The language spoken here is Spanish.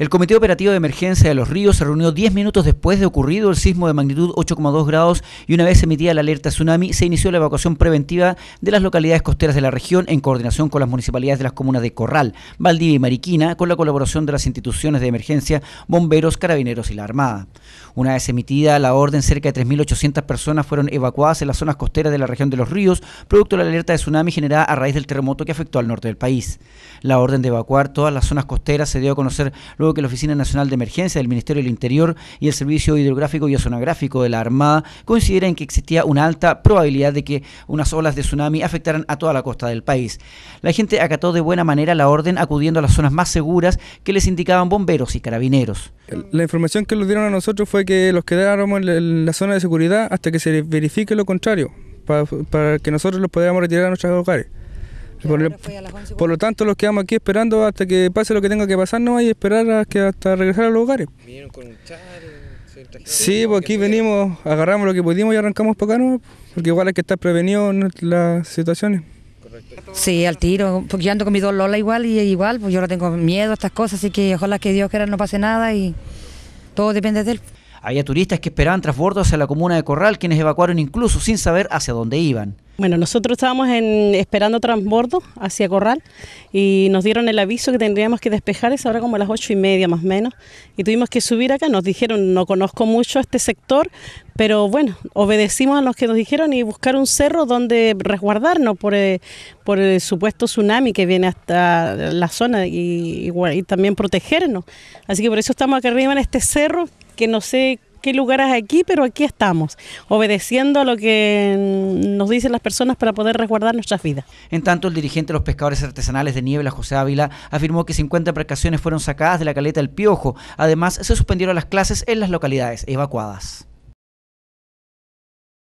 El Comité Operativo de Emergencia de los Ríos se reunió 10 minutos después de ocurrido el sismo de magnitud 8,2 grados y una vez emitida la alerta tsunami se inició la evacuación preventiva de las localidades costeras de la región en coordinación con las municipalidades de las comunas de Corral, Valdivia y Mariquina con la colaboración de las instituciones de emergencia, bomberos, carabineros y la Armada. Una vez emitida la orden, cerca de 3.800 personas fueron evacuadas en las zonas costeras de la región de los ríos, producto de la alerta de tsunami generada a raíz del terremoto que afectó al norte del país. La orden de evacuar todas las zonas costeras se dio a conocer luego que la Oficina Nacional de Emergencia del Ministerio del Interior y el Servicio Hidrográfico y Oceanográfico de la Armada consideran que existía una alta probabilidad de que unas olas de tsunami afectaran a toda la costa del país. La gente acató de buena manera la orden acudiendo a las zonas más seguras que les indicaban bomberos y carabineros. La información que nos dieron a nosotros fue que los quedáramos en la zona de seguridad hasta que se verifique lo contrario, para, que nosotros los podamos retirar a nuestros hogares. Por, lo tanto, los quedamos aquí esperando hasta que pase lo que tenga que pasar, no y esperar que hasta regresar a los hogares. Vinieron eh, sí, pues aquí venimos, agarramos lo que pudimos y arrancamos para acá, ¿no? porque igual hay que estar prevenido en las situaciones. Sí, al tiro, porque yo ando con mi dos Lola igual y igual, pues yo no tengo miedo a estas cosas, así que ojalá que Dios quiera no pase nada y todo depende de él. Había turistas que esperaban trasbordos hacia la comuna de Corral, quienes evacuaron incluso sin saber hacia dónde iban. Bueno, nosotros estábamos en, esperando transbordo hacia Corral y nos dieron el aviso que tendríamos que despejar, es ahora como a las ocho y media más o menos, y tuvimos que subir acá, nos dijeron, no conozco mucho este sector, pero bueno, obedecimos a los que nos dijeron y buscar un cerro donde resguardarnos por, eh, el supuesto tsunami que viene hasta la zona y, y también protegernos. Así que por eso estamos acá arriba en este cerro, que no sé qué lugar es aquí, pero aquí estamos, obedeciendo a lo que nos dicen las personas para poder resguardar nuestras vidas. En tanto, el dirigente de los pescadores artesanales de Niebla, José Ávila, afirmó que 50 embarcaciones fueron sacadas de la caleta El Piojo. Además, se suspendieron las clases en las localidades evacuadas.